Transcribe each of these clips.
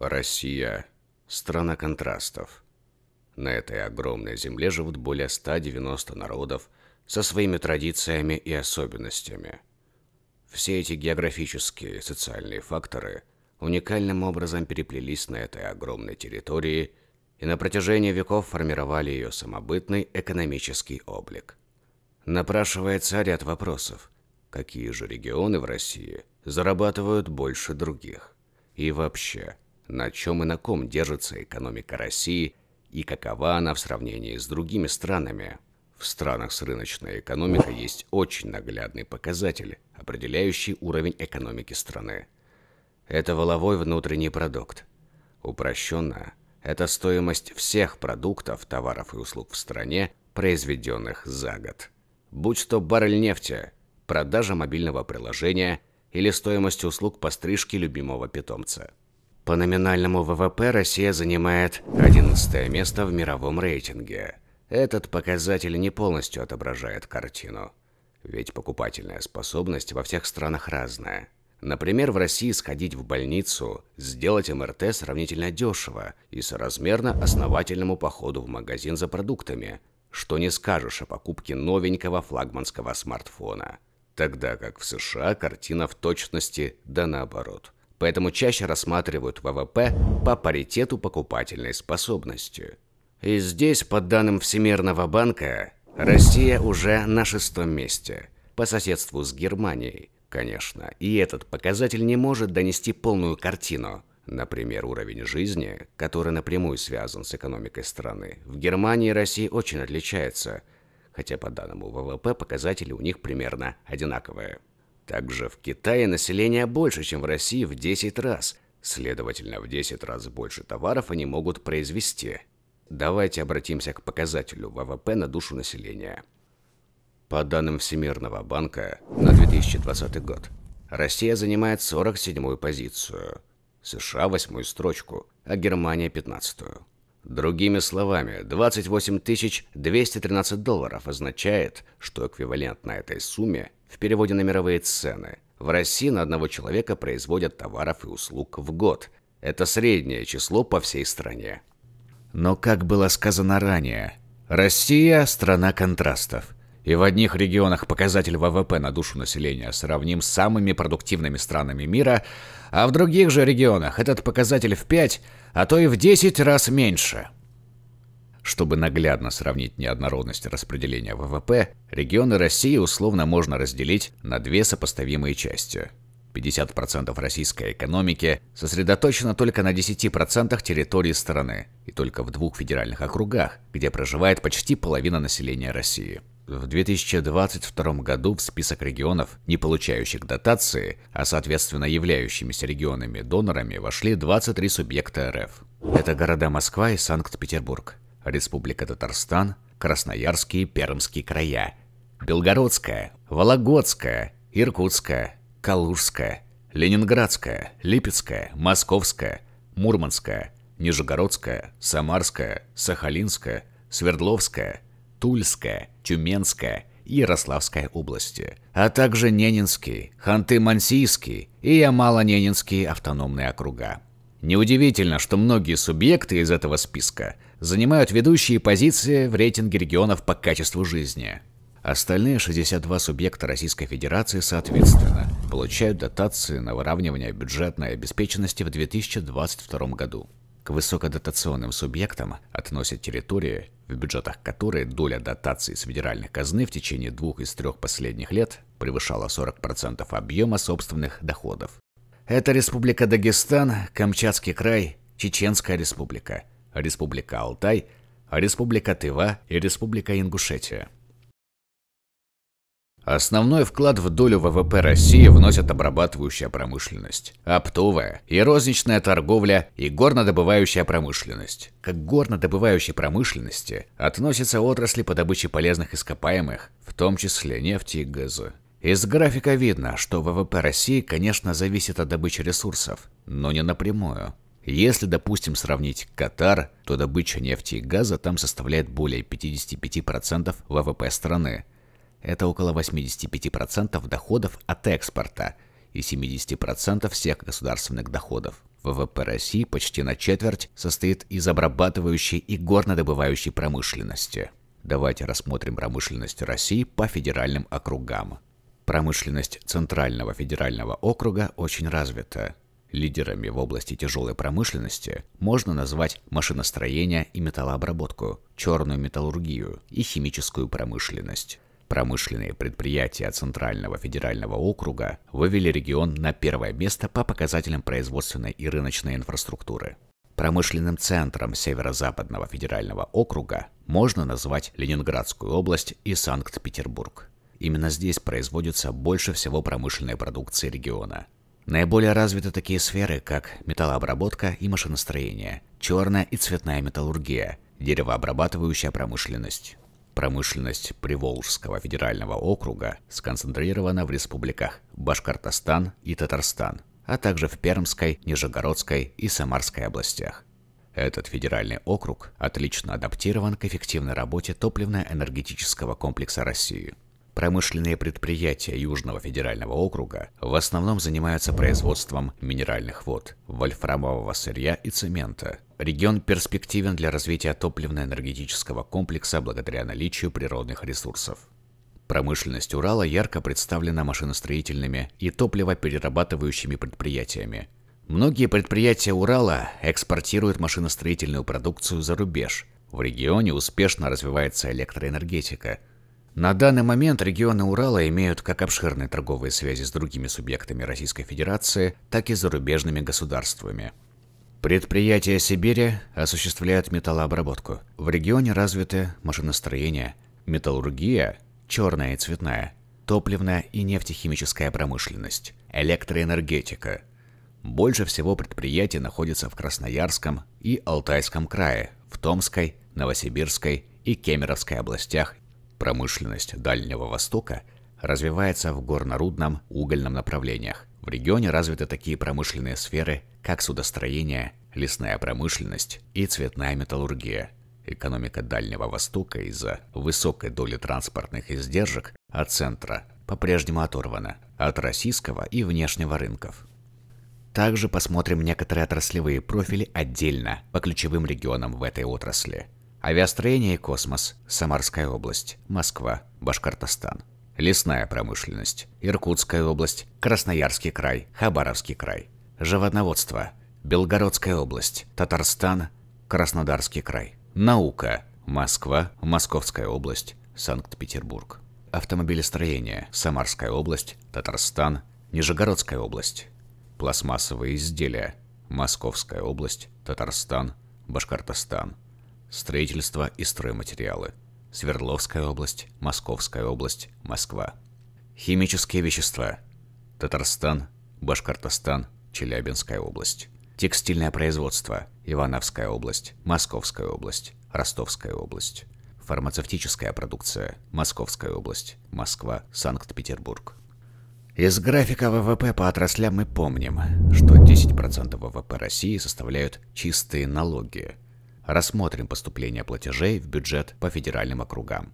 Россия – страна контрастов. На этой огромной земле живут более 190 народов со своими традициями и особенностями. Все эти географические и социальные факторы уникальным образом переплелись на этой огромной территории и на протяжении веков формировали ее самобытный экономический облик. Напрашивается ряд вопросов. Какие же регионы в России зарабатывают больше других? И вообще – на чем и на ком держится экономика России и какова она в сравнении с другими странами. В странах с рыночной экономикой есть очень наглядный показатель, определяющий уровень экономики страны. Это воловой внутренний продукт. Упрощенно, это стоимость всех продуктов, товаров и услуг в стране, произведенных за год. Будь то баррель нефти, продажа мобильного приложения или стоимость услуг по стрижке любимого питомца – по номинальному ВВП Россия занимает 11 место в мировом рейтинге. Этот показатель не полностью отображает картину, ведь покупательная способность во всех странах разная. Например, в России сходить в больницу, сделать МРТ сравнительно дешево и соразмерно основательному походу в магазин за продуктами, что не скажешь о покупке новенького флагманского смартфона. Тогда как в США картина в точности да наоборот – поэтому чаще рассматривают ВВП по паритету покупательной способности. И здесь, по данным Всемирного банка, Россия уже на шестом месте, по соседству с Германией, конечно, и этот показатель не может донести полную картину. Например, уровень жизни, который напрямую связан с экономикой страны, в Германии и России очень отличается, хотя по данному ВВП показатели у них примерно одинаковые. Также в Китае население больше, чем в России в 10 раз. Следовательно, в 10 раз больше товаров они могут произвести. Давайте обратимся к показателю ВВП на душу населения. По данным Всемирного банка, на 2020 год Россия занимает 47-ю позицию, США – 8-ю строчку, а Германия – 15-ю. Другими словами, 28 213 долларов означает, что эквивалент на этой сумме в переводе на мировые цены в России на одного человека производят товаров и услуг в год. Это среднее число по всей стране. Но, как было сказано ранее, Россия – страна контрастов – и в одних регионах показатель ВВП на душу населения сравним с самыми продуктивными странами мира, а в других же регионах этот показатель в 5, а то и в 10 раз меньше. Чтобы наглядно сравнить неоднородность распределения ВВП, регионы России условно можно разделить на две сопоставимые части. 50% российской экономики сосредоточено только на 10% территории страны и только в двух федеральных округах, где проживает почти половина населения России – в 2022 году в список регионов, не получающих дотации, а соответственно являющимися регионами-донорами, вошли 23 субъекта РФ. Это города Москва и Санкт-Петербург, Республика Татарстан, Красноярские и Пермские края, Белгородская, Вологодская, Иркутская, Калужская, Ленинградская, Липецкая, Московская, Мурманская, Нижегородская, Самарская, Сахалинская, Свердловская – Тульская, Тюменская Ярославская области, а также Ненинский, Ханты-Мансийский и Ямало-Ненинские автономные округа. Неудивительно, что многие субъекты из этого списка занимают ведущие позиции в рейтинге регионов по качеству жизни. Остальные 62 субъекта Российской Федерации, соответственно, получают дотации на выравнивание бюджетной обеспеченности в 2022 году. К высокодотационным субъектам относят территории, в бюджетах которой доля дотаций с федеральных казны в течение двух из трех последних лет превышала 40% объема собственных доходов. Это Республика Дагестан, Камчатский край, Чеченская республика, Республика Алтай, Республика Тыва и Республика Ингушетия. Основной вклад в долю ВВП России вносят обрабатывающая промышленность, оптовая и розничная торговля и горнодобывающая промышленность. К горнодобывающей промышленности относятся отрасли по добыче полезных ископаемых, в том числе нефти и газа. Из графика видно, что ВВП России, конечно, зависит от добычи ресурсов, но не напрямую. Если, допустим, сравнить Катар, то добыча нефти и газа там составляет более 55% ВВП страны, это около 85% доходов от экспорта и 70% всех государственных доходов. ВВП России почти на четверть состоит из обрабатывающей и горнодобывающей промышленности. Давайте рассмотрим промышленность России по федеральным округам. Промышленность Центрального федерального округа очень развита. Лидерами в области тяжелой промышленности можно назвать машиностроение и металлообработку, черную металлургию и химическую промышленность. Промышленные предприятия Центрального федерального округа вывели регион на первое место по показателям производственной и рыночной инфраструктуры. Промышленным центром Северо-Западного федерального округа можно назвать Ленинградскую область и Санкт-Петербург. Именно здесь производится больше всего промышленной продукции региона. Наиболее развиты такие сферы, как металлообработка и машиностроение, черная и цветная металлургия, деревообрабатывающая промышленность. Промышленность Приволжского федерального округа сконцентрирована в республиках Башкортостан и Татарстан, а также в Пермской, Нижегородской и Самарской областях. Этот федеральный округ отлично адаптирован к эффективной работе топливно-энергетического комплекса России – Промышленные предприятия Южного федерального округа в основном занимаются производством минеральных вод, вольфрамового сырья и цемента. Регион перспективен для развития топливно-энергетического комплекса благодаря наличию природных ресурсов. Промышленность Урала ярко представлена машиностроительными и топливоперерабатывающими предприятиями. Многие предприятия Урала экспортируют машиностроительную продукцию за рубеж. В регионе успешно развивается электроэнергетика – на данный момент регионы Урала имеют как обширные торговые связи с другими субъектами Российской Федерации, так и зарубежными государствами. Предприятия Сибири осуществляют металлообработку. В регионе развиты машиностроение, металлургия, черная и цветная, топливная и нефтехимическая промышленность, электроэнергетика. Больше всего предприятий находятся в Красноярском и Алтайском крае, в Томской, Новосибирской и Кемеровской областях Промышленность Дальнего Востока развивается в горно-рудном угольном направлениях. В регионе развиты такие промышленные сферы, как судостроение, лесная промышленность и цветная металлургия. Экономика Дальнего Востока из-за высокой доли транспортных издержек от центра по-прежнему оторвана от российского и внешнего рынков. Также посмотрим некоторые отраслевые профили отдельно по ключевым регионам в этой отрасли – Авиастроение и космос. Самарская область. Москва. Башкортостан. Лесная промышленность. Иркутская область. Красноярский край. Хабаровский край. Животноводство. Белгородская область. Татарстан. Краснодарский край. Наука. Москва. Московская область. Санкт-Петербург. Автомобилестроение. Самарская область. Татарстан. Нижегородская область. Пластмассовые изделия. Московская область. Татарстан. Башкортостан строительство и стройматериалы. Свердловская область, Московская область, Москва. Химические вещества. Татарстан, Башкортостан, Челябинская область. Текстильное производство. Ивановская область, Московская область, Ростовская область. Фармацевтическая продукция. Московская область, Москва, Санкт-Петербург. Из графика ВВП по отраслям мы помним, что 10% ВВП России составляют чистые налоги – рассмотрим поступление платежей в бюджет по федеральным округам.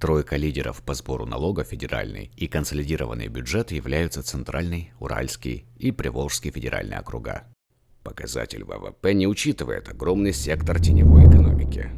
Тройка лидеров по сбору налога федеральный и консолидированный бюджет являются Центральный, Уральский и Приволжский федеральные округа. Показатель ВВП не учитывает огромный сектор теневой экономики.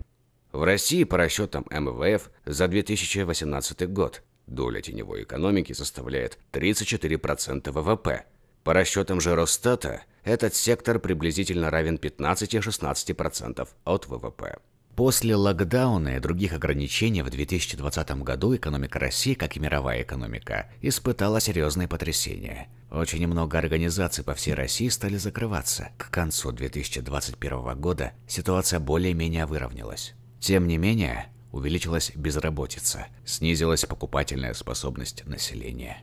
В России по расчетам МВФ за 2018 год доля теневой экономики составляет 34% ВВП. По расчетам же Росстата – этот сектор приблизительно равен 15-16% от ВВП. После локдауна и других ограничений в 2020 году экономика России, как и мировая экономика, испытала серьезные потрясения. Очень много организаций по всей России стали закрываться. К концу 2021 года ситуация более-менее выровнялась. Тем не менее, увеличилась безработица, снизилась покупательная способность населения.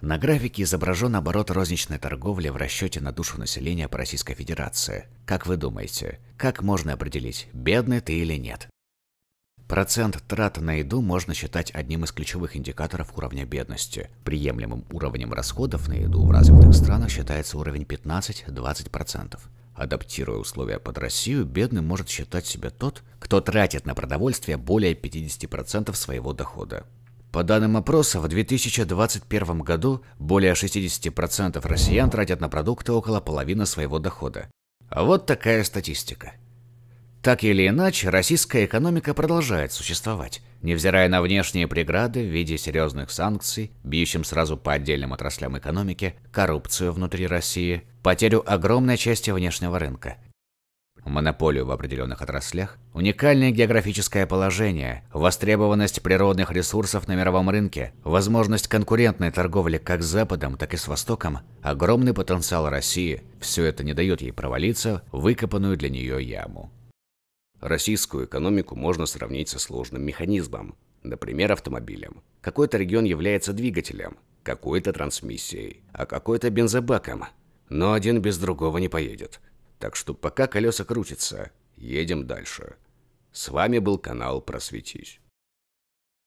На графике изображен оборот розничной торговли в расчете на душу населения по Российской Федерации. Как вы думаете, как можно определить, бедный ты или нет? Процент трат на еду можно считать одним из ключевых индикаторов уровня бедности. Приемлемым уровнем расходов на еду в развитых странах считается уровень 15-20%. Адаптируя условия под Россию, бедным может считать себя тот, кто тратит на продовольствие более 50% своего дохода. По данным опроса, в 2021 году более 60% россиян тратят на продукты около половины своего дохода. А вот такая статистика. Так или иначе, российская экономика продолжает существовать, невзирая на внешние преграды в виде серьезных санкций, бьющим сразу по отдельным отраслям экономики, коррупцию внутри России, потерю огромной части внешнего рынка, монополию в определенных отраслях, уникальное географическое положение, востребованность природных ресурсов на мировом рынке, возможность конкурентной торговли как с Западом, так и с Востоком, огромный потенциал России – все это не дает ей провалиться в выкопанную для нее яму. Российскую экономику можно сравнить со сложным механизмом, например, автомобилем. Какой-то регион является двигателем, какой-то трансмиссией, а какой-то бензобаком. Но один без другого не поедет – так что пока колеса крутятся, едем дальше. С вами был канал «Просветись».